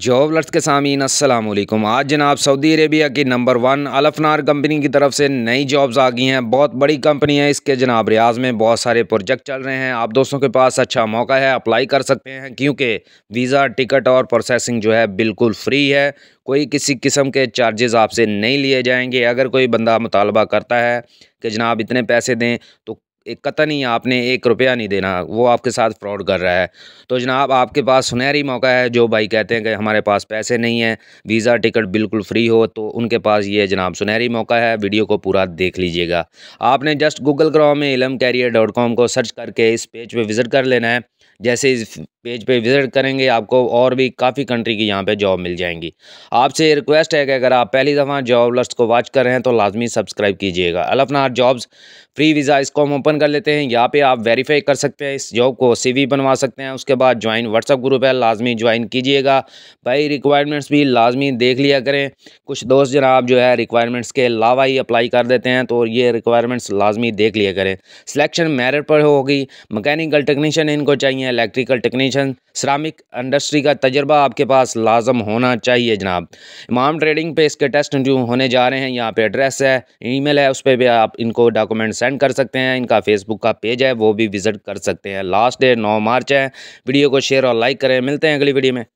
job लर्स के सामीन असलम आज जनाब सऊदी अरेबिया की नंबर वन अलफनार कंपनी की तरफ से नई जॉब्स आ गई हैं बहुत बड़ी कंपनी है इसके जनाब रियाज में बहुत सारे प्रोजेक्ट चल रहे हैं आप दोस्तों के पास अच्छा मौका है अप्लाई कर सकते हैं क्योंकि वीज़ा टिकट और प्रोसेसिंग जो है बिल्कुल फ्री है कोई किसी किस्म के चार्जेस आपसे नहीं लिए जाएंगे अगर कोई बंदा मुतालबा करता है कि जनाब इतने पैसे दें तो एक कतन ही आपने एक रुपया नहीं देना वो आपके साथ फ्रॉड कर रहा है तो जनाब आपके पास सुनहरी मौका है जो भाई कहते हैं कि हमारे पास पैसे नहीं हैं वीज़ा टिकट बिल्कुल फ्री हो तो उनके पास ये जनाब सुनहरी मौका है वीडियो को पूरा देख लीजिएगा आपने जस्ट गूगल क्रोम में इलम कैरियर डॉट कॉम को सर्च करके इस पेज पर विज़िट कर लेना है जैसे इस पेज पे विज़िट करेंगे आपको और भी काफ़ी कंट्री की यहाँ पे जॉब मिल जाएंगी आपसे रिक्वेस्ट है कि अगर आप पहली दफ़ा जॉब लस्ट को वॉच कर रहे हैं तो लाजमी सब्सक्राइब कीजिएगा अलफनार जॉब्स फ्री वीज़ा इसको हम ओपन कर लेते हैं यहाँ पे आप वेरीफाई कर सकते हैं इस जॉब को सीवी बनवा सकते हैं उसके बाद ज्वाइन व्हाट्सअप ग्रुप है लाजमी ज्वाइन कीजिएगा भाई रिक्वायरमेंट्स भी लाजमी देख लिया करें कुछ दोस्त जनाब जो है रिक्वायरमेंट्स के अलावा ही अप्लाई कर देते हैं तो ये रिक्वायरमेंट्स लाजमी देख लिया करें सिलेक्शन मेरिट पर होगी मकैनिकल टेक्नीशियन इनको चाहिए इलेक्ट्रिकल टेक्नीशियन टेक्नीशन श्रामिक इंडस्ट्री का तजर्बा आपके पास लाजम होना चाहिए जनाब इमाम ट्रेडिंग पे इसके टेस्ट जो होने जा रहे हैं यहाँ पे एड्रेस है ईमेल है उस पर भी आप इनको डॉक्यूमेंट सेंड कर सकते हैं इनका फेसबुक का पेज है वो भी विज़िट कर सकते हैं लास्ट डे नौ मार्च है वीडियो को शेयर और लाइक करें मिलते हैं अगली वीडियो में